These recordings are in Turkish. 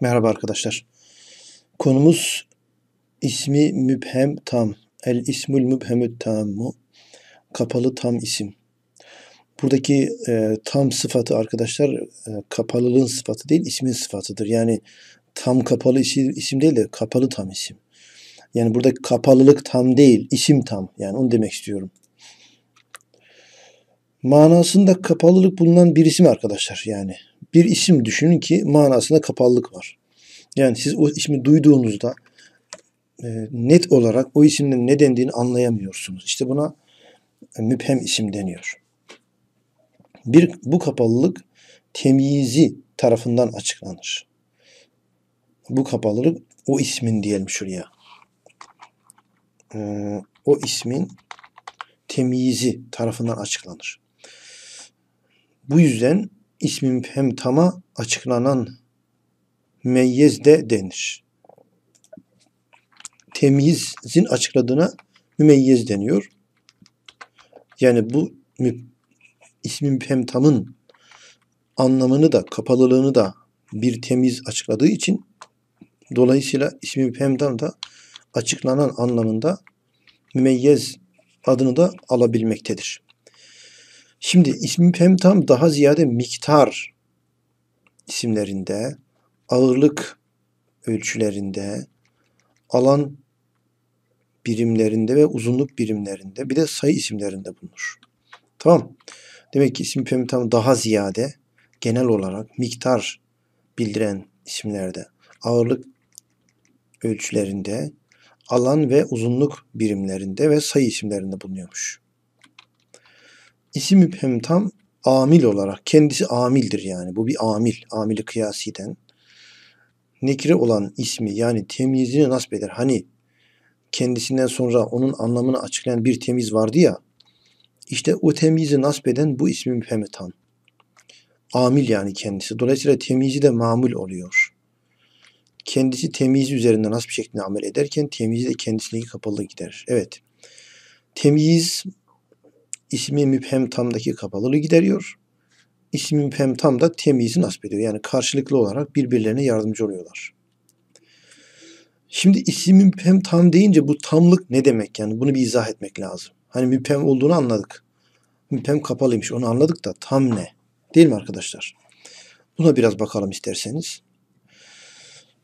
Merhaba arkadaşlar. Konumuz ismi mübhem tam. El ismül mübhemü tamu Kapalı tam isim. Buradaki e, tam sıfatı arkadaşlar e, kapalılığın sıfatı değil ismin sıfatıdır. Yani tam kapalı isim, isim değil de kapalı tam isim. Yani burada kapalılık tam değil isim tam. Yani onu demek istiyorum. Manasında kapalılık bulunan bir isim arkadaşlar yani bir isim düşünün ki manasında kapallık var. Yani siz o ismi duyduğunuzda e, net olarak o isimden ne dendiğini anlayamıyorsunuz. İşte buna e, müphem isim deniyor. Bir, bu kapalılık temyizi tarafından açıklanır. Bu kapalılık o ismin diyelim şuraya. E, o ismin temyizi tarafından açıklanır. Bu yüzden ismi müphem açıklanan mümeyyez de denir. Temyizin açıkladığına mümeyyez deniyor. Yani bu ismin hem tamın anlamını da kapalılığını da bir temiz açıkladığı için dolayısıyla ismi müphem da açıklanan anlamında mümeyyez adını da alabilmektedir. Şimdi ismi hem tam daha ziyade miktar isimlerinde, ağırlık ölçülerinde, alan birimlerinde ve uzunluk birimlerinde bir de sayı isimlerinde bulunur. Tamam. Demek ki isim femi tam daha ziyade genel olarak miktar bildiren isimlerde, ağırlık ölçülerinde, alan ve uzunluk birimlerinde ve sayı isimlerinde bulunuyormuş. İsi müphem tam amil olarak. Kendisi amildir yani. Bu bir amil. Amili kıyasiden. Nekire olan ismi yani temyizini nasip eder. Hani kendisinden sonra onun anlamını açıklayan bir temiz vardı ya. İşte o temyizi nasip eden bu ismi müphem tam. Amil yani kendisi. Dolayısıyla temyizi de mamul oluyor. Kendisi temyizi üzerinden nasip şeklinde amel ederken temyizi de kendisindeki kapalılığı gider. Evet. Temyiz ismi müphem tamdaki kapalılığı gideriyor. İsmi müphem tam da temyizi nasip ediyor. Yani karşılıklı olarak birbirlerine yardımcı oluyorlar. Şimdi ismi müphem tam deyince bu tamlık ne demek yani bunu bir izah etmek lazım. Hani müphem olduğunu anladık. Müphem kapalıymış onu anladık da tam ne? Değil mi arkadaşlar? Buna biraz bakalım isterseniz.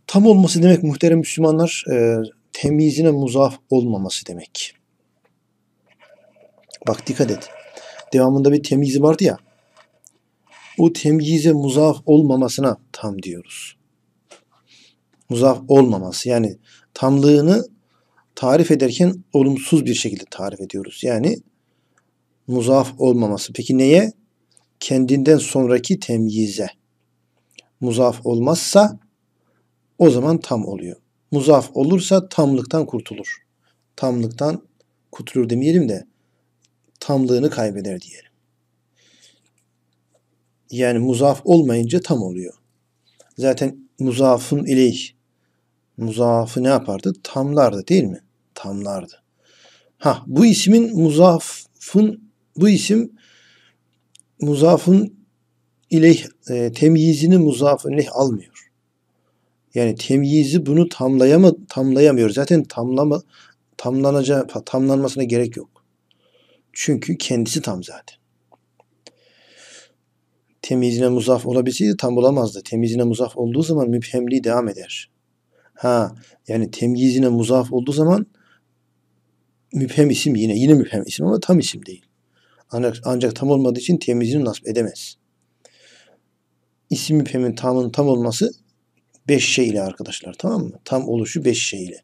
Tam olması demek muhterem Müslümanlar e, temizine muzaf olmaması demek. Bak dikkat et. Devamında bir temyizi vardı ya. O temyize muzaf olmamasına tam diyoruz. Muzaf olmaması yani tamlığını tarif ederken olumsuz bir şekilde tarif ediyoruz. Yani muzaf olmaması. Peki neye? Kendinden sonraki temyize. Muzaf olmazsa o zaman tam oluyor. Muzaf olursa tamlıktan kurtulur. Tamlıktan kurtulur demeyelim de tamlığını kaybeder diyelim. Yani muzaf olmayınca tam oluyor. Zaten muzafın ileyh muzafı ne yapardı? Tamlardı değil mi? Tamlardı. Ha bu ismin muzafın bu isim muzafın ileyh e, temyizini muzafın ileyh almıyor. Yani temyizi bunu tamlayama, tamlayamıyor. Zaten tamlama, tamlanaca, tamlanmasına gerek yok. Çünkü kendisi tam zaten. Temizine muzaf olabilseydi tam olamazdı. Temizine muzaf olduğu zaman müphemliği devam eder. Ha yani temyizine muzaf olduğu zaman müphem isim yine yine müphem isim ama tam isim değil. Ancak, ancak tam olmadığı için temizini nasip edemez. İsim müphemin tamının tam olması beş şey ile arkadaşlar tamam mı? Tam oluşu beş şey ile.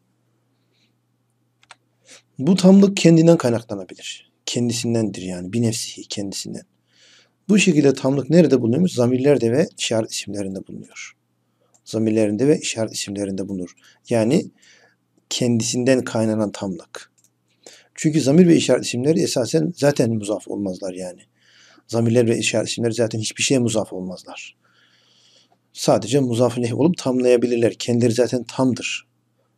Bu tamlık kendinden kaynaklanabilir. Kendisindendir yani. Bir nefsihi kendisinden. Bu şekilde tamlık nerede bulunuyormuş? Zamirlerde ve işaret isimlerinde bulunuyor. Zamirlerinde ve işaret isimlerinde bulunur. Yani kendisinden kaynanan tamlık. Çünkü zamir ve işaret isimleri esasen zaten muzaf olmazlar yani. Zamirler ve işaret isimleri zaten hiçbir şeye muzaf olmazlar. Sadece muzaf olup tamlayabilirler. Kendileri zaten tamdır.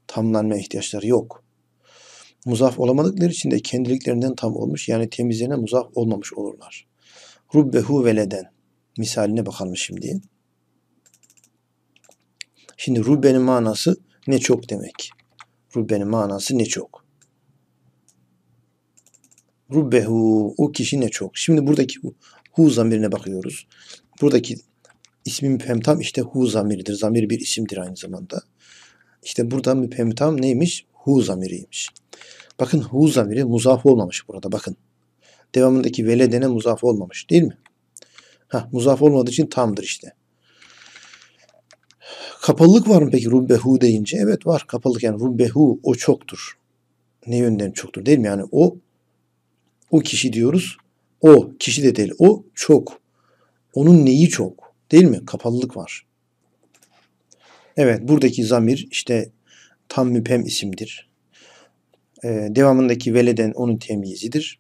Tamlanma ihtiyaçları yok. Muzaf olamadıkları için de kendiliklerinden tam olmuş yani temizlerine muzaf olmamış olurlar. Rubbehu veleden misaline bakalım şimdi. Şimdi rubbenin manası ne çok demek. Rubbenin manası ne çok. Rubbehu o kişi ne çok. Şimdi buradaki hu zamirine bakıyoruz. Buradaki ismi müpemtam işte hu zamiridir. Zamir bir isimdir aynı zamanda. İşte burada müpemtam neymiş? Hu zamiriymiş. Bakın hu zamiri muzaf olmamış burada bakın. Devamındaki veledene muzaf olmamış değil mi? Ha, muzaf olmadığı için tamdır işte. Kapalılık var mı peki rubbehu deyince? Evet var kapalılık yani rubbehu o çoktur. Ne yönden çoktur değil mi? Yani o o kişi diyoruz. O kişi de değil. O çok. Onun neyi çok? Değil mi? Kapalılık var. Evet buradaki zamir işte tam müpem isimdir. Ee, devamındaki veleden onun temyizidir.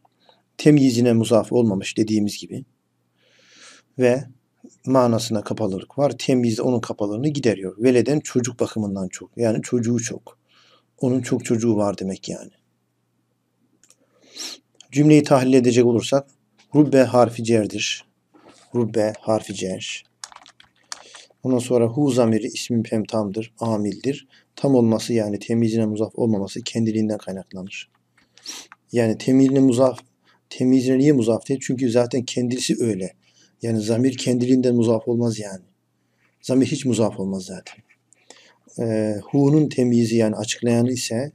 Temyizine muzaf olmamış dediğimiz gibi. Ve manasına kapalılık var. Temyiz onun kapalılığını gideriyor. Veleden çocuk bakımından çok. Yani çocuğu çok. Onun çok çocuğu var demek yani. Cümleyi tahlil edecek olursak Rubbe harfi cerdir. Rubbe harfi cer. Ondan sonra hu zamiri ismin femtamdır, amildir. Tam olması yani temizine muzaf olmaması kendiliğinden kaynaklanır. Yani temizine muzaf, temizine niye muzaf değil? Çünkü zaten kendisi öyle. Yani zamir kendiliğinden muzaf olmaz yani. Zamir hiç muzaf olmaz zaten. Ee, hu'nun temizi yani açıklayanı ise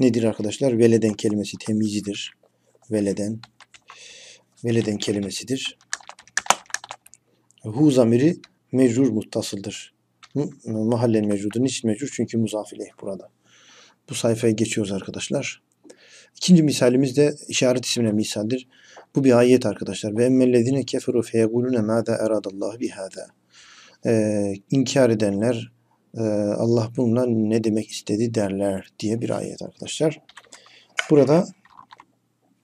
nedir arkadaşlar? Veleden kelimesi temizidir. Veleden. Veleden kelimesidir. Hu zamiri mecrur muttasıldır. Mahallen mecrudur. Niçin mecrur? Çünkü muzafileh burada. Bu sayfaya geçiyoruz arkadaşlar. İkinci misalimiz de işaret ismine misaldir. Bu bir ayet arkadaşlar. Ve emmellezine keferu feyegulune mâdâ eradallahu bihâdâ. Ee, İnkar edenler e, Allah bununla ne demek istedi derler diye bir ayet arkadaşlar. Burada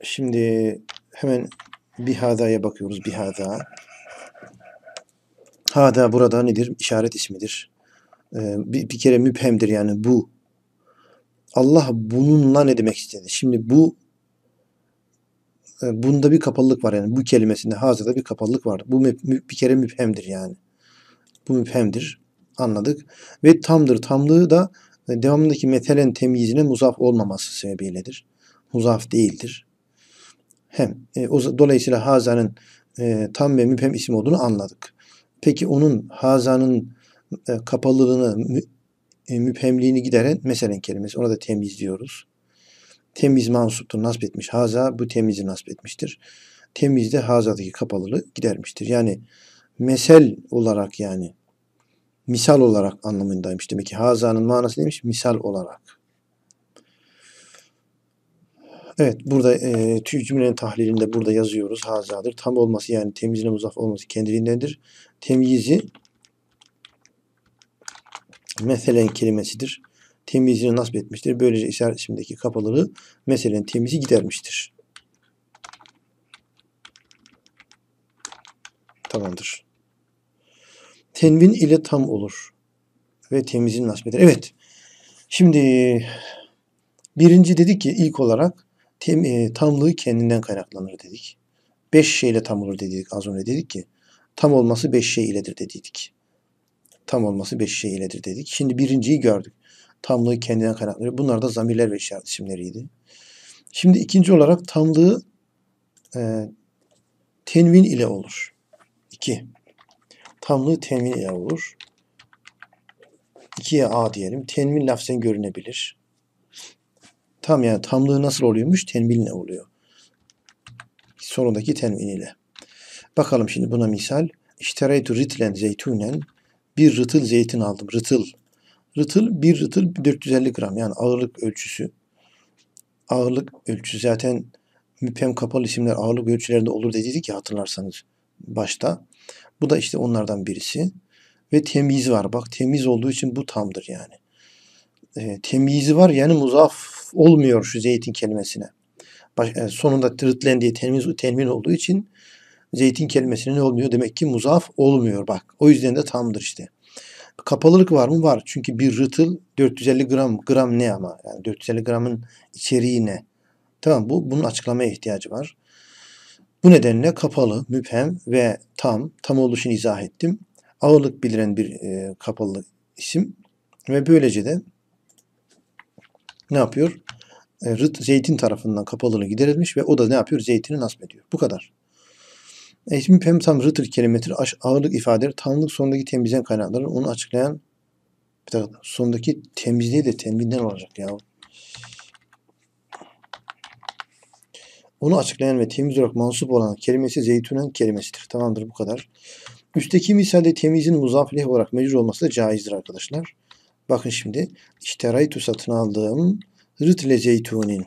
şimdi hemen bihada'ya bakıyoruz. Bihada. Hada burada nedir? İşaret ismidir. Ee, bir, bir kere müphemdir yani bu. Allah bununla ne demek istedi? Şimdi bu e, bunda bir kapalılık var yani bu kelimesinde hazırda bir kapalılık var. Bu bir kere müphemdir yani. Bu müphemdir. Anladık. Ve tamdır. Tamlığı da e, devamındaki metelen temyizine muzaf olmaması sebebiyledir. Muzaf değildir. Hem e, o, dolayısıyla hazanın e, tam ve müphem isim olduğunu anladık. Peki onun hazanın e, kapalılığını, mü, e, müphemliğini gideren meselen kelimesi. Ona da temiz diyoruz. Temiz mansuptur, nasip etmiş. Haza bu temizi nasip etmiştir. Temiz de hazadaki kapalılığı gidermiştir. Yani mesel olarak yani misal olarak anlamındaymış. Demek ki hazanın manası neymiş? Misal olarak. Evet burada e, tüy cümlenin tahlilinde burada yazıyoruz hazadır. Tam olması yani temizine muzaf olması kendiliğindendir temyizi meselen kelimesidir. Temyizini nasip etmiştir. Böylece işaret içindeki kapalığı meselen temyizi gidermiştir. Tamamdır. Tenvin ile tam olur. Ve temizin nasip eder. Evet. Şimdi birinci dedik ki ilk olarak tem, e, tamlığı kendinden kaynaklanır dedik. Beş şeyle tam olur dedik. Az önce dedik ki Tam olması beş şey iledir dediydik. Tam olması beş şey iledir dedik. Şimdi birinciyi gördük. Tamlığı kendinden kaynaklanıyor. Bunlar da zamirler ve işaret isimleriydi. Şimdi ikinci olarak tamlığı e, tenvin ile olur. İki. Tamlığı tenvin ile olur. İkiye A diyelim. Tenvin lafzen görünebilir. Tam yani tamlığı nasıl oluyormuş? Tenvinle oluyor. Sonundaki tenvin ile. Bakalım şimdi buna misal. İştereytu ritlen zeytunen. Bir rıtıl zeytin aldım. Rıtıl. Rıtıl bir rıtıl 450 gram. Yani ağırlık ölçüsü. Ağırlık ölçüsü zaten müphem kapalı isimler ağırlık ölçülerinde olur dediydik ya hatırlarsanız başta. Bu da işte onlardan birisi. Ve temiz var. Bak temiz olduğu için bu tamdır yani. E, temizi var yani muzaf olmuyor şu zeytin kelimesine. Baş, e, sonunda tırıtlen diye temiz, temin olduğu için zeytin kelimesine ne olmuyor? Demek ki muzaf olmuyor bak. O yüzden de tamdır işte. Kapalılık var mı? Var. Çünkü bir rıtıl 450 gram. Gram ne ama? Yani 450 gramın içeriği ne? Tamam bu bunun açıklamaya ihtiyacı var. Bu nedenle kapalı, müphem ve tam, tam oluşunu izah ettim. Ağırlık bildiren bir e, kapalı isim ve böylece de ne yapıyor? E, rıt, zeytin tarafından kapalılığı giderilmiş ve o da ne yapıyor? Zeytini nasip ediyor. Bu kadar. Eğitim pemtam tam rıtır kelimetir ağırlık ifadeleri tanımlık sonundaki temizden kaynakları onu açıklayan bir dakika, sondaki temizliği de tembinden olacak ya. Onu açıklayan ve temiz olarak mansup olan kelimesi zeytunen kelimesidir. Tamamdır bu kadar. Üstteki misalde temizin muzafileh olarak mecbur olması da caizdir arkadaşlar. Bakın şimdi. İşte raytu satın aldığım rıtle zeytunin.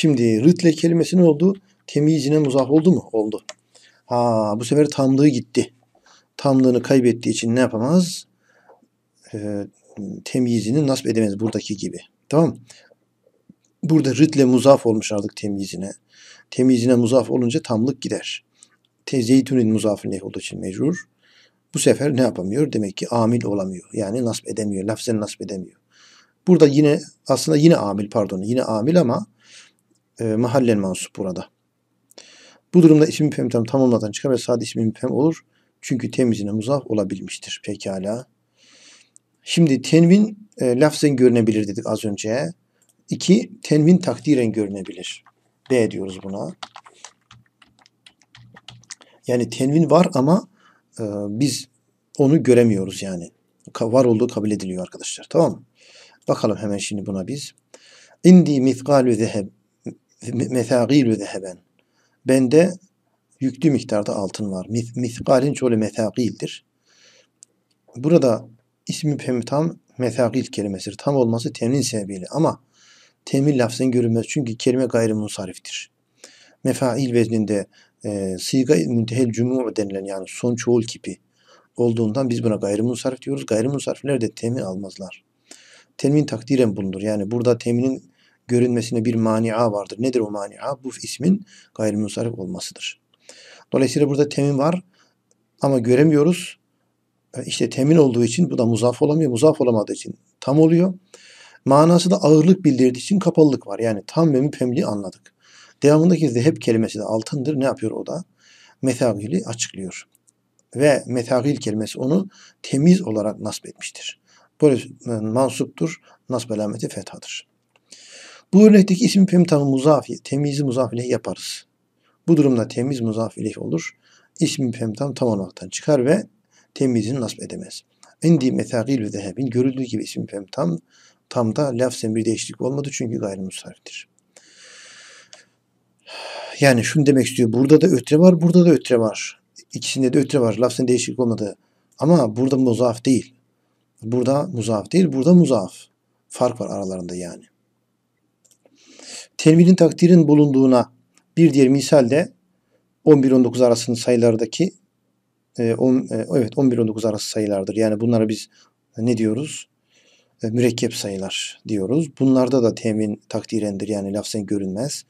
Şimdi rıtle kelimesi ne oldu? Temizine muzaf oldu mu? Oldu. Ha bu sefer tamlığı gitti. Tamlığını kaybettiği için ne yapamaz? E, ee, temyizini nasip edemez buradaki gibi. Tamam Burada rıtle muzaf olmuş artık temizine temizine muzaf olunca tamlık gider. Te zeytunin muzafı ne olduğu için mecrur. Bu sefer ne yapamıyor? Demek ki amil olamıyor. Yani nasip edemiyor. Lafzen nasip edemiyor. Burada yine aslında yine amil pardon yine amil ama e, mahallen mansup burada. Bu durumda isim müfhem tam tamamlatan çıkar ve sade isim müfhem olur. Çünkü temizine muzaf olabilmiştir. Pekala. Şimdi tenvin e, lafzen görünebilir dedik az önce. İki, tenvin takdiren görünebilir. B diyoruz buna. Yani tenvin var ama e, biz onu göremiyoruz yani. Var olduğu kabul ediliyor arkadaşlar. Tamam mı? Bakalım hemen şimdi buna biz. İndi mithgalu zeheb mesâgîlü zeheben. Bende yüklü miktarda altın var. Miskalin çoğulu mesâgîldir. Burada ismi tam mesâgîl kelimesidir. Tam olması temin sebebiyle ama temil lafzın görünmez. Çünkü kelime gayrimunsariftir. Mefail vezninde e, siga müntehel cümû denilen yani son çoğul kipi olduğundan biz buna gayrimunsarif diyoruz. Gayrimunsarifler de temin almazlar. Temin takdiren bulunur. Yani burada teminin görünmesine bir mania vardır. Nedir o mania? Bu ismin gayrimusarif olmasıdır. Dolayısıyla burada temin var ama göremiyoruz. E, işte temin olduğu için bu da muzaf olamıyor. Muzaf olamadığı için tam oluyor. Manası da ağırlık bildirdiği için kapalılık var. Yani tam ve müpemli anladık. Devamındaki zehep kelimesi de altındır. Ne yapıyor o da? Metagili açıklıyor. Ve metagil kelimesi onu temiz olarak nasip etmiştir. Böyle e, mansuptur. Nasb alameti fethadır. Bu örnekteki isim fem tamı muzafi, temizi muzaf ileyh yaparız. Bu durumda temiz muzaf ileyh olur. İsmi fem tam tam olmaktan çıkar ve temizini nasip edemez. Endi metagil ve zehebin görüldüğü gibi isim fem tam tam da lafzen bir değişiklik olmadı çünkü gayrimusariftir. Yani şunu demek istiyor. Burada da ötre var, burada da ötre var. İkisinde de ötre var. Lafzen değişiklik olmadı. Ama burada muzaf değil. Burada muzaf değil, burada muzaf. Fark var aralarında yani tenvinin takdirin bulunduğuna bir diğer misal de 11-19 arasının sayılardaki e, on, e, evet 11-19 arası sayılardır. Yani bunlara biz e, ne diyoruz? E, mürekkep sayılar diyoruz. Bunlarda da temin takdirendir yani lafzen görünmez.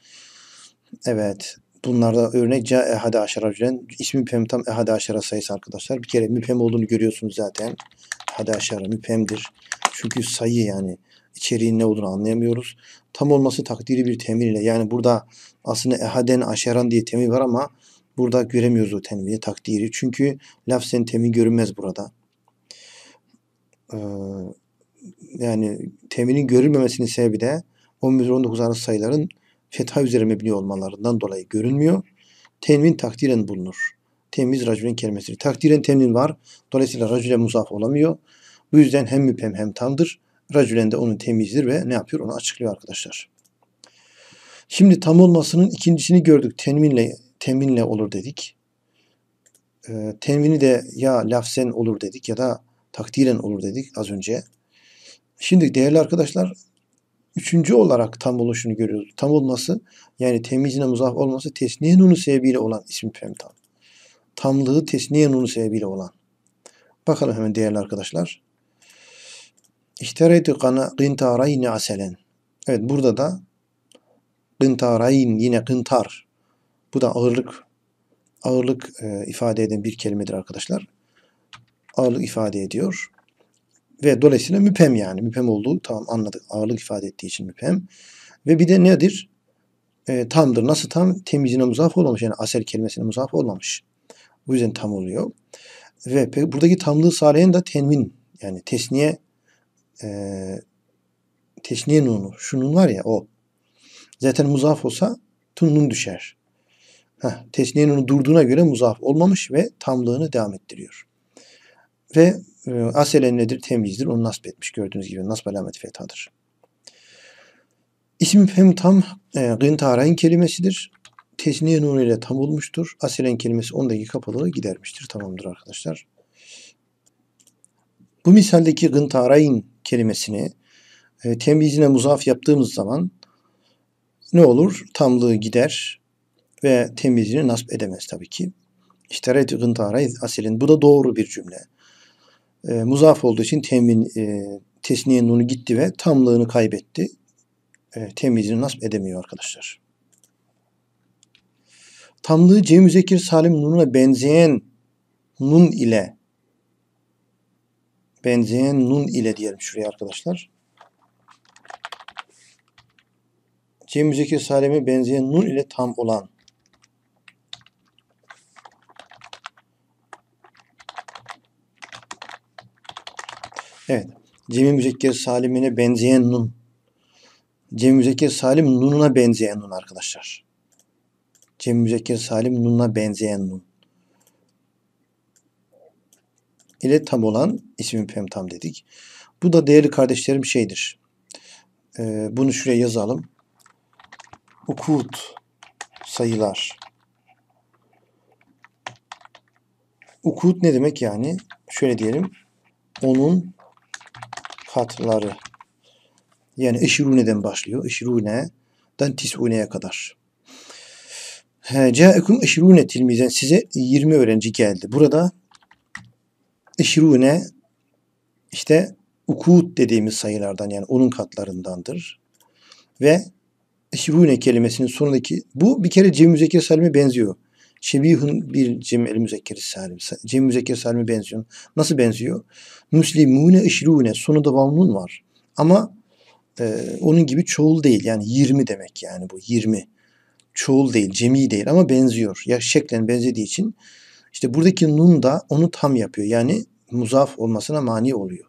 Evet bunlarda örnek ca ehade aşaracülen ismi müphem tam ehade aşara sayısı arkadaşlar. Bir kere müphem olduğunu görüyorsunuz zaten. Ehade aşara müphemdir. Çünkü sayı yani içeriğin ne olduğunu anlayamıyoruz. Tam olması takdiri bir temir yani burada aslında ehaden aşeran diye temir var ama burada göremiyoruz o tenviye takdiri. Çünkü lafzen temir görünmez burada. Ee, yani teminin görülmemesinin sebebi de 11 19 arası sayıların fetha üzerine mebni olmalarından dolayı görünmüyor. Temin takdiren bulunur. Temiz racülen kelimesi. Takdiren temin var. Dolayısıyla racüle muzaf olamıyor. Bu yüzden hem müpem hem tamdır. Racülen de onun temizdir ve ne yapıyor? Onu açıklıyor arkadaşlar. Şimdi tam olmasının ikincisini gördük. Teminle teminle olur dedik. E, tenvini de ya lafzen olur dedik ya da takdiren olur dedik az önce. Şimdi değerli arkadaşlar üçüncü olarak tam oluşunu görüyoruz. Tam olması yani temizine muzaf olması tesniye nunu sebebiyle olan isim femtan. Tamlığı tesniye nunu sebebiyle olan. Bakalım hemen değerli arkadaşlar. İştereytü gıntarayni aselen. Evet burada da gıntarayn yine gıntar. Bu da ağırlık ağırlık e, ifade eden bir kelimedir arkadaşlar. Ağırlık ifade ediyor. Ve dolayısıyla müpem yani. Müpem olduğu tamam anladık. Ağırlık ifade ettiği için müpem. Ve bir de nedir? E, tamdır. Nasıl tam? Temizine muzaf olmamış. Yani asel kelimesine muzaf olmamış. Bu yüzden tam oluyor. Ve buradaki tamlığı sağlayan da tenvin yani tesniye e, teşniye nunu. Şunun var ya o. Zaten muzaf olsa tunnun düşer. Heh, teşniye nunu durduğuna göre muzaf olmamış ve tamlığını devam ettiriyor. Ve e, aselen nedir? Temizdir. Onu nasip etmiş. Gördüğünüz gibi nasip alameti fethadır. İsim hem tam e, gıntarayn kelimesidir. Tesniye nunu ile tam olmuştur. Aselen kelimesi ondaki kapalı gidermiştir. Tamamdır arkadaşlar. Bu misaldeki gıntarayn kelimesini e, tembizine muzaf yaptığımız zaman ne olur? Tamlığı gider ve temizliğini nasip edemez tabii ki. İşte red gıntara asilin. Bu da doğru bir cümle. E, muzaf olduğu için temin e, tesniye nunu gitti ve tamlığını kaybetti. E, temizliğini nasip edemiyor arkadaşlar. Tamlığı Cem Zekir Salim nununa benzeyen nun ile benzeyen nun ile diyelim şuraya arkadaşlar. Cem müzekir salime benzeyen nun ile tam olan. Evet. Cem müzekker salimine benzeyen nun. Cem müzekker salim nununa benzeyen nun arkadaşlar. Cem müzekker salim nununa benzeyen nun. ile tam olan ismin tam dedik. Bu da değerli kardeşlerim şeydir. Ee, bunu şuraya yazalım. Ukut sayılar. Ukut ne demek yani? Şöyle diyelim. Onun katları. Yani eşirune'den başlıyor. den tisune'ye kadar. Caekum eşirune tilmizen size 20 öğrenci geldi. Burada işrune işte ukut dediğimiz sayılardan yani onun katlarındandır. Ve işrune kelimesinin sonundaki bu bir kere cem müzekker salime benziyor. Şebihun bir cem el müzekker salim. Cem müzekker salime benziyor. Nasıl benziyor? Müslimune işrune sonunda vavnun var. Ama e, onun gibi çoğul değil. Yani 20 demek yani bu 20. Çoğul değil, cemi değil ama benziyor. Ya şeklen benzediği için işte buradaki nun da onu tam yapıyor. Yani muzaf olmasına mani oluyor.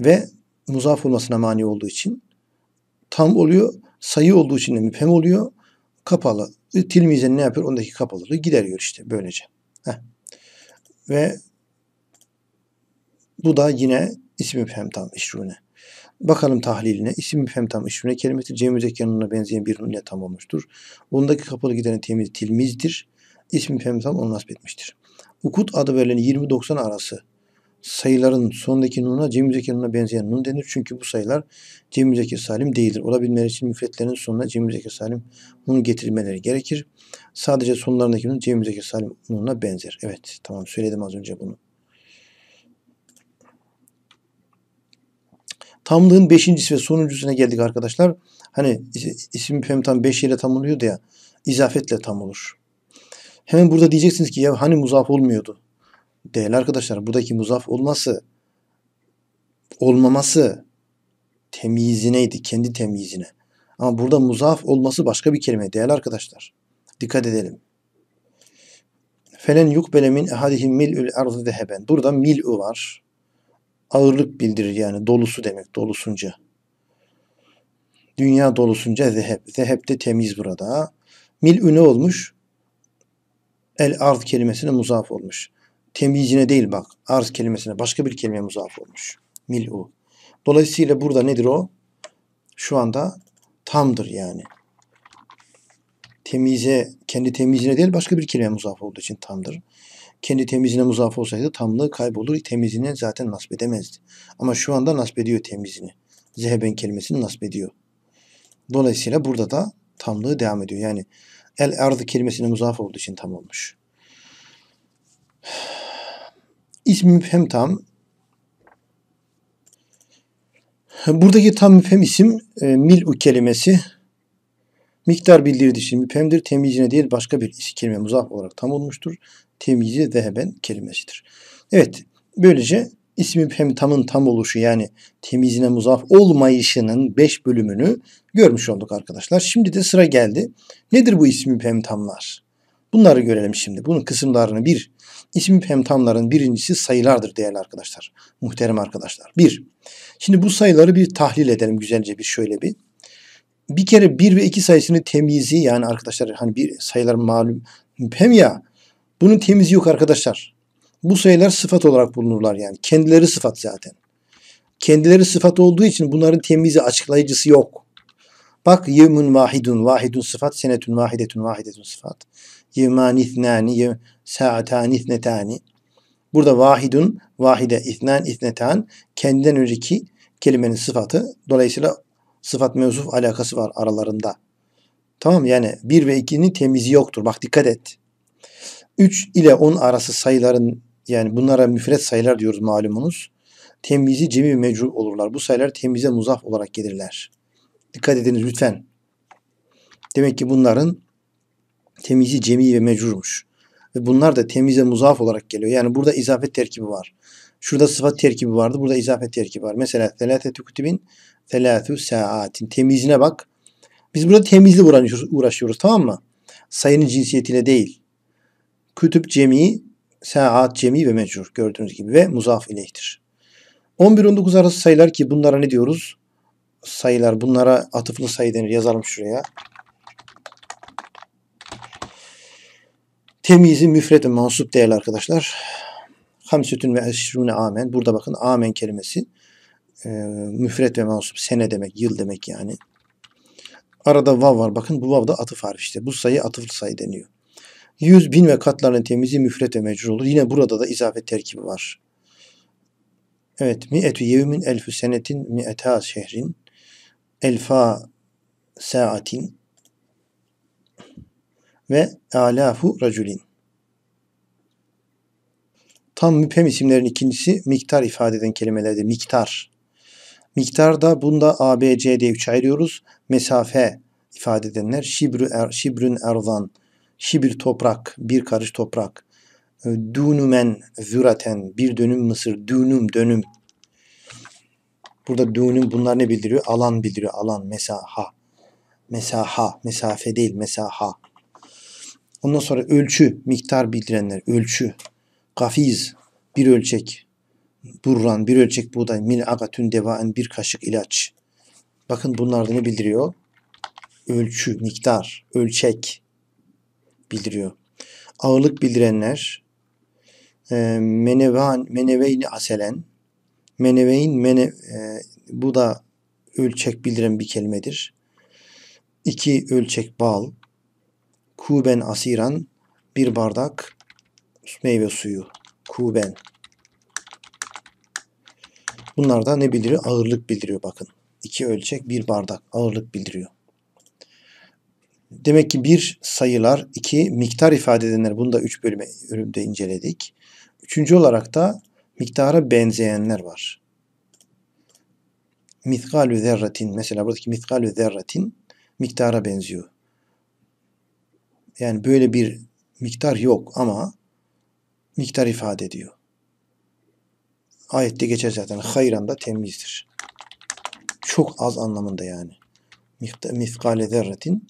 Ve muzaf olmasına mani olduğu için tam oluyor. Sayı olduğu için de müphem oluyor. Kapalı. Tilmizen ne yapıyor? Ondaki kapalılığı gideriyor işte böylece. Heh. Ve bu da yine isim müphem tam işrune. Bakalım tahliline. İsim müphem tam işrune kelimesi Cem Müzekker'in benzeyen bir nunle tam olmuştur. Ondaki kapalı giden temiz tilmizdir ismi femzam onu nasip etmiştir. Ukut adı verilen 20-90 arası sayıların sondaki nuna cemizeki nuna benzeyen nun denir. Çünkü bu sayılar cemizeki salim değildir. Olabilmeleri için müfretlerin sonuna cemizeki salim nun getirmeleri gerekir. Sadece sonlarındaki nun cemizeki salim nununa benzer. Evet tamam söyledim az önce bunu. Tamlığın beşincisi ve sonuncusuna geldik arkadaşlar. Hani isim femtam beş ile tam oluyor ya izafetle tam olur. Hemen burada diyeceksiniz ki ya hani muzaf olmuyordu. Değerli arkadaşlar buradaki muzaf olması olmaması temyizineydi. Kendi temyizine. Ama burada muzaf olması başka bir kelime değerli arkadaşlar. Dikkat edelim. Felen yukbele min ehadihim mil'ül erzı zeheben. Burada mil'ü var. Ağırlık bildirir yani dolusu demek dolusunca. Dünya dolusunca zeheb. Zeheb de temiz burada. Mil'ü ne olmuş? El arz kelimesine muzaf olmuş. Temyizine değil bak. Arz kelimesine başka bir kelime muzaf olmuş. Mil'u. Dolayısıyla burada nedir o? Şu anda tamdır yani. Temize, kendi temizine değil başka bir kelime muzaf olduğu için tamdır. Kendi temizine muzaf olsaydı tamlığı kaybolur. Temizini zaten nasip edemezdi. Ama şu anda nasip ediyor temizini. Zeheben kelimesini nasip ediyor. Dolayısıyla burada da tamlığı devam ediyor. Yani El erdi kelimesini muzaf olduğu için tam olmuş. İsmi müphem tam. Buradaki tam müphem isim e, mil'u kelimesi miktar bildirdiği için müphemdir. Temyizine değil başka bir isim kelime muzaf olarak tam olmuştur. Temyizi zeheben kelimesidir. Evet böylece ismi müphem tam oluşu yani temizine muzaf olmayışının 5 bölümünü görmüş olduk arkadaşlar. Şimdi de sıra geldi. Nedir bu ismi müphem tamlar? Bunları görelim şimdi. Bunun kısımlarını bir. İsmi müphem tamların birincisi sayılardır değerli arkadaşlar. Muhterem arkadaşlar. Bir. Şimdi bu sayıları bir tahlil edelim güzelce bir şöyle bir bir kere 1 ve 2 sayısının temizi yani arkadaşlar hani bir sayılar malum müphem ya bunun temizi yok arkadaşlar. Bu sayılar sıfat olarak bulunurlar yani. Kendileri sıfat zaten. Kendileri sıfat olduğu için bunların temizi açıklayıcısı yok. Bak yevmun vahidun, vahidun sıfat, senetun vahidetun, vahidetun sıfat. Yevman ithnani, yev, saatan ithnetani. Burada vahidun, vahide, itnan, itnetan kendinden önceki kelimenin sıfatı. Dolayısıyla sıfat mevzuf alakası var aralarında. Tamam yani bir ve iki'nin temizi yoktur. Bak dikkat et. 3 ile 10 arası sayıların yani bunlara müfret sayılar diyoruz malumunuz. Temyizi cemi mecru olurlar. Bu sayılar temyize muzaf olarak gelirler. Dikkat ediniz lütfen. Demek ki bunların temyizi cemi ve mecrurmuş. Ve bunlar da temize muzaf olarak geliyor. Yani burada izafet terkibi var. Şurada sıfat terkibi vardı. Burada izafet terkibi var. Mesela telâtetü kutibin telâtü saatin. Temizine bak. Biz burada temizli uğraşıyoruz, uğraşıyoruz tamam mı? Sayının cinsiyetine değil. Kütüp cemi saat cemi ve mecrur gördüğünüz gibi ve muzaf ileyhtir. 11-19 arası sayılar ki bunlara ne diyoruz? Sayılar bunlara atıflı sayı denir. Yazalım şuraya. Temizi müfret ve mansup değerli arkadaşlar. Hamsütün ve eşrune amen. Burada bakın amen kelimesi e, müfret ve mansup sene demek, yıl demek yani. Arada vav var. Bakın bu vav da atıf harfi işte. Bu sayı atıflı sayı deniyor. Yüz, bin ve katlarının temizi müfrete mecrur olur. Yine burada da izafet terkibi var. Evet, mi mi'etü yevmin elfü senetin mi mi'eta şehrin elfa saatin ve alafu raculin. Tam müphem isimlerin ikincisi miktar ifade eden kelimelerde miktar. Miktar da bunda A, B, C diye üç ayırıyoruz. Mesafe ifade edenler şibrü er, şibrün erzan şibir toprak, bir karış toprak. Ee, dünümen züraten, bir dönüm mısır, dünüm, dönüm. Burada dünüm bunlar ne bildiriyor? Alan bildiriyor, alan, mesaha. Mesaha, mesafe değil, mesaha. Ondan sonra ölçü, miktar bildirenler, ölçü. Kafiz, bir ölçek. Burran, bir ölçek buğday. Mil agatün devaen, bir kaşık ilaç. Bakın bunlar da ne bildiriyor? Ölçü, miktar, ölçek bildiriyor. Ağırlık bildirenler e, menevan, meneveyni aselen meneveyn mene, e, bu da ölçek bildiren bir kelimedir. İki ölçek bal kuben asiran bir bardak meyve suyu kuben Bunlar da ne bildiriyor? Ağırlık bildiriyor bakın. İki ölçek bir bardak ağırlık bildiriyor. Demek ki bir sayılar, iki miktar ifade edenler. Bunu da üç bölüme, bölümde inceledik. Üçüncü olarak da miktara benzeyenler var. Mitkalü zerratin. Mesela buradaki mitkalü zerratin miktara benziyor. Yani böyle bir miktar yok ama miktar ifade ediyor. Ayette geçer zaten. Hayran da temizdir. Çok az anlamında yani. Miskale zerretin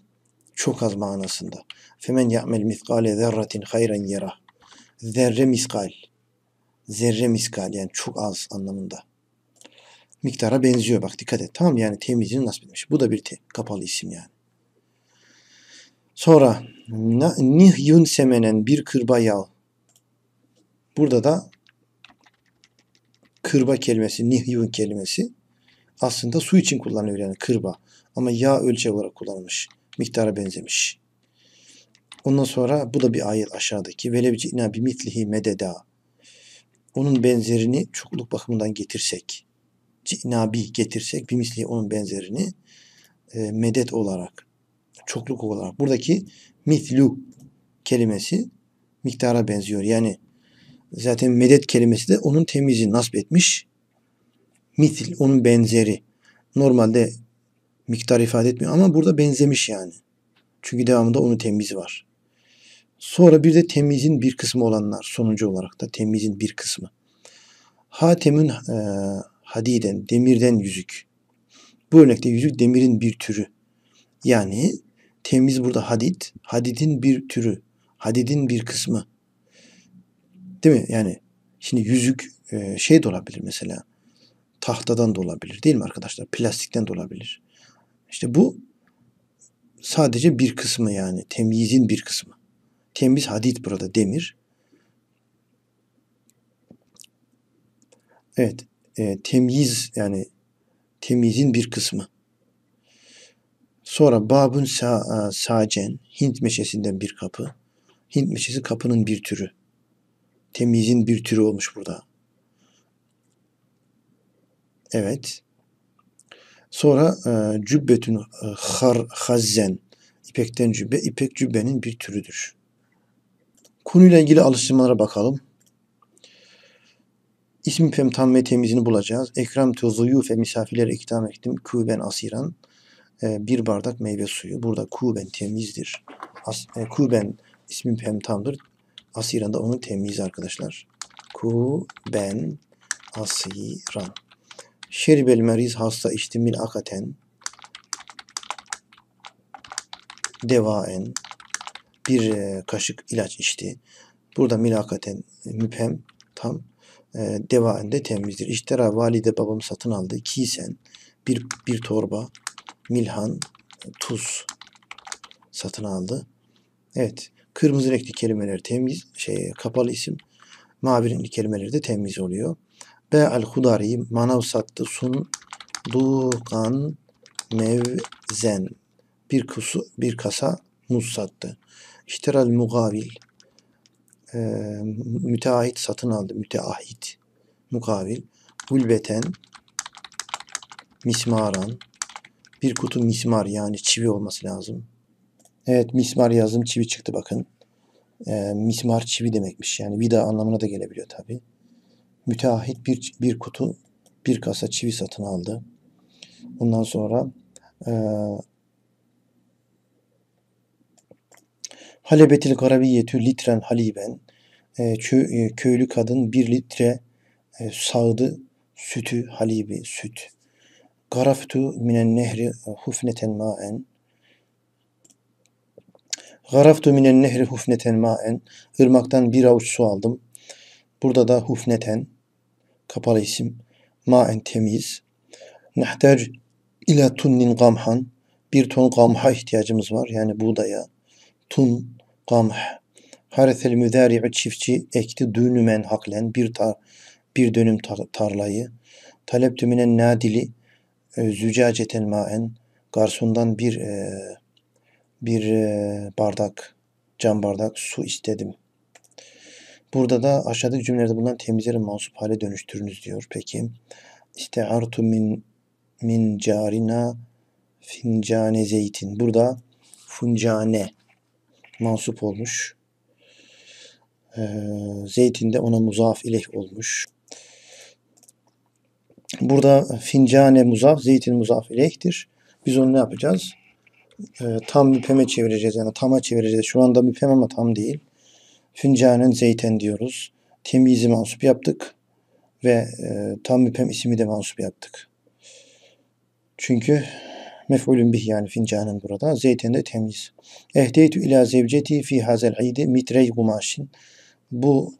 çok az manasında. Femen ya'mel miskale zerratin hayran yera. Zerre miskal. Zerre miskal yani çok az anlamında. Miktara benziyor bak dikkat et. Tamam yani temizliğini nasip etmiş. Bu da bir te kapalı isim yani. Sonra nihyun semenen bir kırba yağ. Burada da kırba kelimesi, nihyun kelimesi aslında su için kullanılıyor yani kırba. Ama yağ ölçek olarak kullanılmış miktara benzemiş. Ondan sonra bu da bir ayet aşağıdaki. Velevcina bi mitlihi mededa. Onun benzerini çokluk bakımından getirsek. Cinabi getirsek bir mislihi onun benzerini e, medet olarak çokluk olarak. Buradaki mitlu kelimesi miktara benziyor. Yani zaten medet kelimesi de onun temizi nasip etmiş. Mitil onun benzeri. Normalde miktar ifade etmiyor ama burada benzemiş yani. Çünkü devamında onu temiz var. Sonra bir de temizin bir kısmı olanlar sonucu olarak da temizin bir kısmı. Hatem'in e, hadiden, demirden yüzük. Bu örnekte yüzük demirin bir türü. Yani temiz burada hadid, hadidin bir türü, hadidin bir kısmı. Değil mi? Yani şimdi yüzük e, şey de olabilir mesela. Tahtadan da olabilir değil mi arkadaşlar? Plastikten de olabilir. İşte bu sadece bir kısmı yani temyizin bir kısmı. Temiz hadit burada demir. Evet, e, temyiz yani temyizin bir kısmı. Sonra babun sa, e, sacen, Hint meşesinden bir kapı. Hint meşesi kapının bir türü. Temyizin bir türü olmuş burada. Evet. Sonra e, cübbetün e, har, hazzen ipekten cübbe, ipek cübbenin bir türüdür. Konuyla ilgili alıştırmalara bakalım. İsmi fem tam ve temizini bulacağız. Ekrem tuzuyufe misafirlere ikram ettim. Kuben asiran. E, bir bardak meyve suyu. Burada kuben temizdir. As, e, kuben ismi fem tamdır. Asiran da onun temiz arkadaşlar. Kuben asiran. Şerbel meriz hasta içti milakaten. Devaen. Bir e, kaşık ilaç içti. Burada milakaten e, müphem tam e, devaen de temizdir. İştera valide babam satın aldı. Kisen bir, bir torba milhan tuz satın aldı. Evet. Kırmızı renkli kelimeler temiz, şey kapalı isim. Mavi renkli kelimeler de temiz oluyor. Be al hudari manav sattı sun duğan mevzen bir, kusu, bir kasa muz sattı. İhtiral mugavil e, müteahhit satın aldı. Müteahhit mukavil gulbeten mismaran bir kutu mismar yani çivi olması lazım. Evet mismar yazdım çivi çıktı bakın. E, mismar çivi demekmiş. Yani vida anlamına da gelebiliyor tabii müteahhit bir, bir kutu, bir kasa çivi satın aldı. Ondan sonra e, Halebetil garabiyetü litren haliben e, çö, e, köylü kadın bir litre e, sağdı sütü halibi süt. Garaftu minen nehri e, hufneten maen Garaftu minen nehri hufneten maen. Irmaktan bir avuç su aldım. Burada da hufneten kapalı isim maen temiz. Nehter ila tunnin gamhan bir ton gamha ihtiyacımız var yani buğdaya. Tun gamh. Harethel müdari'u çiftçi ekti dünümen haklen bir tar bir dönüm tar- tarlayı. Talep tümünen nadili e, zücaceten maen garsondan bir e, bir e, bardak cam bardak su istedim.'' Burada da aşağıdaki cümlelerde bulunan temizleri mansup hale dönüştürünüz diyor. Peki isteartu min min carina fincane zeytin. Burada fincane mansup olmuş. Ee, zeytin de ona muzaf ileh olmuş. Burada fincane muzaf, zeytin muzaf ilehtir. Biz onu ne yapacağız? Ee, tam müpeme çevireceğiz. Yani tama çevireceğiz. Şu anda müpem ama tam değil. Fincanın zeyten diyoruz. Temyizi mansup yaptık. Ve e, tam müpem ismi de mansup yaptık. Çünkü mef'ulün bih yani fincanın burada. Zeyten de temyiz. Ehdeytü ila zevceti fi hazel idi mitrey kumaşin. Bu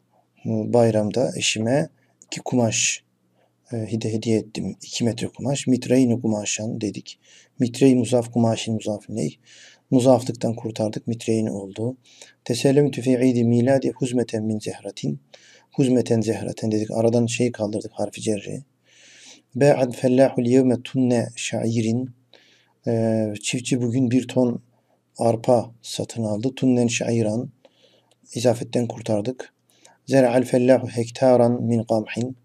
e, bayramda eşime iki kumaş e, hede hediye ettim. İki metre kumaş. Mitreyni kumaşan dedik. Mitrey muzaf kumaşin muzaf ney. Muzaflıktan kurtardık. Mitre'in oldu. Tesellemtü fi idi miladi huzmeten min zehratin. Huzmeten zehraten dedik. Aradan şeyi kaldırdık harfi cerri. Be'ad fellahul yevme tunne şairin. Ee, çiftçi bugün bir ton arpa satın aldı. Tunnen şairan. İzafetten kurtardık. Zer'al fellahu hektaran min gamhin.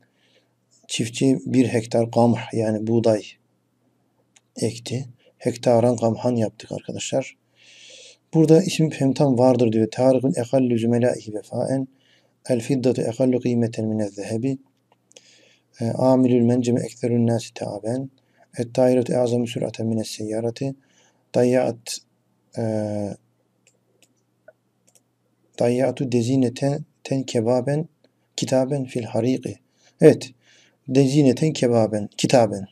Çiftçi bir hektar gamh yani buğday ekti hektaran kamhan yaptık arkadaşlar. Burada ismi femtan vardır diyor. Tarıkun ekallü zümelâihi vefaen el fiddatu ekallu kıymeten minez zehebi amilül e, menceme ekterün nâsi teaben et tayret e'azamü sür'aten minez seyyarati dayyat e, dayyatu dezineten ten kebaben kitaben fil hariki. Evet. Dezineten kebaben kitaben.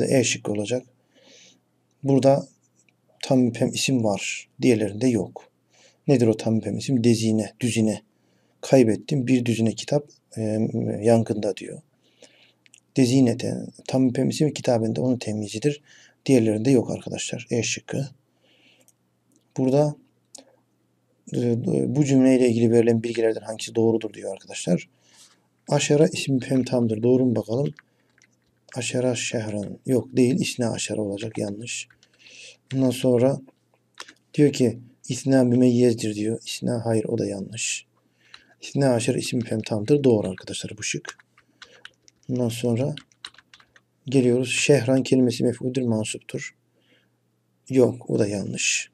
E şıkkı olacak. Burada tam müphem isim var. Diğerlerinde yok. Nedir o tam müphem isim? Dezine, düzine. Kaybettim bir düzine kitap e, yangında diyor. Dezine de tam müphem isim kitabında onun temizcidir. Diğerlerinde yok arkadaşlar. E şıkkı. Burada bu cümleyle ilgili verilen bilgilerden hangisi doğrudur diyor arkadaşlar. Aşara isim müphem tamdır. Doğru mu bakalım? Aşara şehran. Yok değil. İsne aşara olacak. Yanlış. Ondan sonra diyor ki isna yezdir diyor. İsna hayır o da yanlış. İsna aşırı isim ifem tamdır. Doğru arkadaşlar bu şık. Ondan sonra geliyoruz. Şehran kelimesi mef'uldür mansuptur. Yok o da yanlış.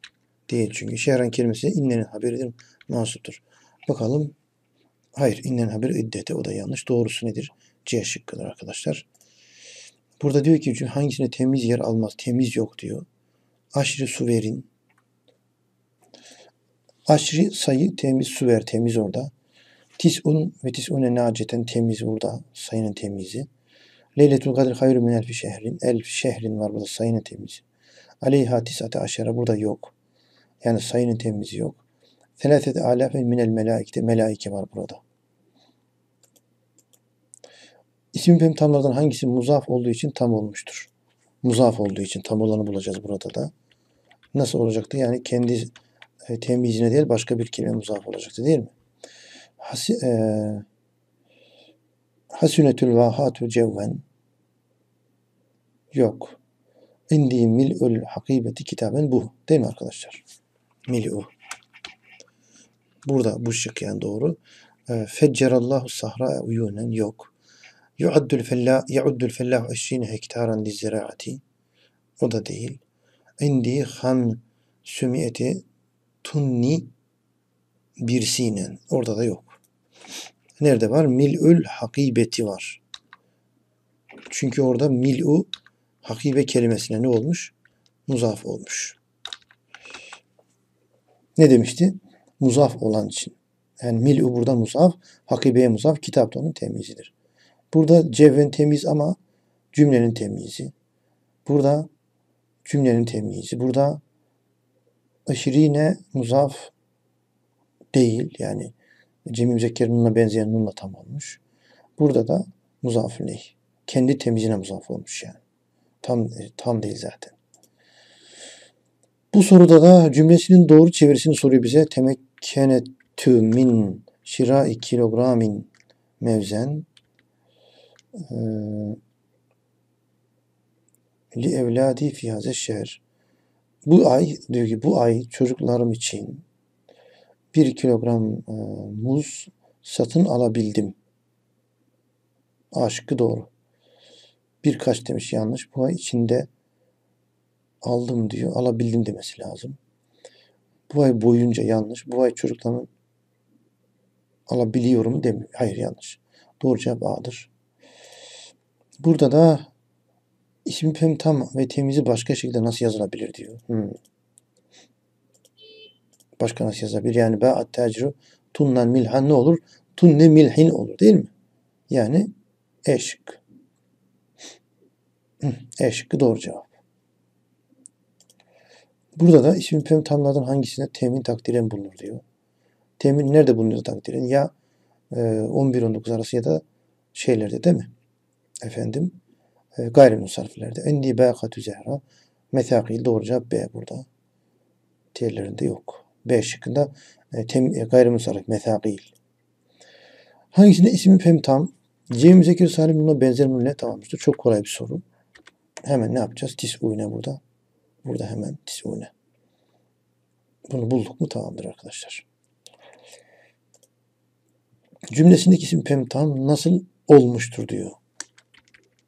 Değil çünkü. Şehran kelimesi innenin haberidir mansuptur. Bakalım. Hayır innenin haberi iddete o da yanlış. Doğrusu nedir? C şıkkıdır arkadaşlar. Burada diyor ki hangisine temiz yer almaz. Temiz yok diyor aşırı su verin. Aşırı sayı temiz su ver temiz orada. un ve tis'une naceten temiz burada sayının temizi. Leyletul Kadir hayrü min elfi şehrin. Elf şehrin var burada sayının temizi. Aleyha tis'ate aşara burada yok. Yani sayının temizi yok. Selaset alafen minel melaikte melaike var burada. İsim fem tamlardan hangisi muzaf olduğu için tam olmuştur? Muzaf olduğu için tam olanı bulacağız burada da nasıl olacaktı? Yani kendi e, tembihine değil başka bir kelime muzaf olacaktı değil mi? Has, e, hasunetül vahatü cevven yok. İndi mil'ül hakibeti kitaben bu. Değil mi arkadaşlar? Mil'u. Burada bu şık yani doğru. E, Feccerallahu sahra uyunen yok. Yuaddül fellah, yuaddül fellah eşşine hektaran li ziraati. O da değil indi ham sümiyeti tunni bir sinen. Orada da yok. Nerede var? Mil'ül hakibeti var. Çünkü orada mil'u hakibe kelimesine ne olmuş? Muzaf olmuş. Ne demişti? Muzaf olan için. Yani mil'u burada muzaf, hakibeye muzaf, kitapta da onun temyizidir. Burada cevven temiz ama cümlenin temizi Burada cümlenin temyizi. Burada aşirine muzaf değil. Yani Cemil Müzekker Nun'la benzeyen Nun'la tam olmuş. Burada da muzaf leh. Kendi temizine muzaf olmuş yani. Tam, e, tam değil zaten. Bu soruda da cümlesinin doğru çevirisini soruyor bize. Temekkenetü min şira kilogramin mevzen. Ee, li evladi fi haze Bu ay diyor ki bu ay çocuklarım için bir kilogram e, muz satın alabildim. Aşkı doğru. Birkaç demiş yanlış. Bu ay içinde aldım diyor. Alabildim demesi lazım. Bu ay boyunca yanlış. Bu ay çocukların alabiliyorum demiyor. Hayır yanlış. Doğru cevap A'dır. Burada da İsim pem tam ve temizi başka şekilde nasıl yazılabilir diyor. Hmm. Başka nasıl yazılabilir? Yani ben tacru tunnan milhan ne olur? Tunne milhin olur değil mi? Yani eşk. Hmm, eşk doğru cevap. Burada da isim pem tamlardan hangisine temin takdiren bulunur diyor. Temin nerede bulunuyor takdiren? Ya 11-19 e, arası ya da şeylerde değil mi? Efendim e, gayrimusarfilerde. Endi bâkatü zehra. Metakil doğru cevap B burada. Diğerlerinde yok. B şıkkında e, tem, e, gayrimusarif metakil. Hangisinde ismi pem tam? C müzekir salim buna benzer mümle tamamdır? Çok kolay bir soru. Hemen ne yapacağız? Tis uyne burada. Burada hemen tis uyne. Bunu bulduk mu tamamdır arkadaşlar. Cümlesindeki isim pem tam nasıl olmuştur diyor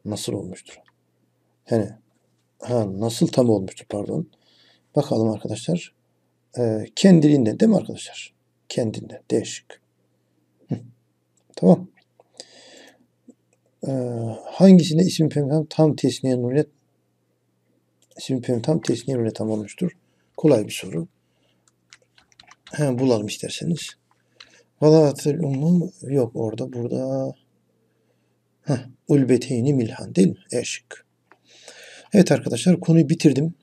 nasıl olmuştur? hani ha, nasıl tam olmuştur pardon. Bakalım arkadaşlar. E, kendiliğinden değil mi arkadaşlar? Kendinden. Değişik. Tamam. E, hangisinde isim pemfem tam tesniye nuriyet isim pemfem tam tesniye nuriyet tam olmuştur? Kolay bir soru. He, bulalım isterseniz. Valahatül ummu yok orada burada. Heh ulbeteyni milhan değil mi? E Evet arkadaşlar konuyu bitirdim.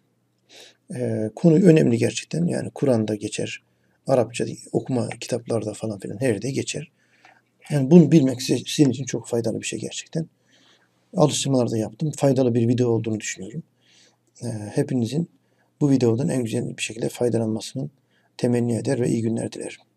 Ee, konu önemli gerçekten. Yani Kur'an'da geçer. Arapça okuma kitaplarda falan filan her yerde geçer. Yani bunu bilmek sizin için çok faydalı bir şey gerçekten. Alıştırmalarda yaptım. Faydalı bir video olduğunu düşünüyorum. Ee, hepinizin bu videodan en güzel bir şekilde faydalanmasının temenni eder ve iyi günler dilerim.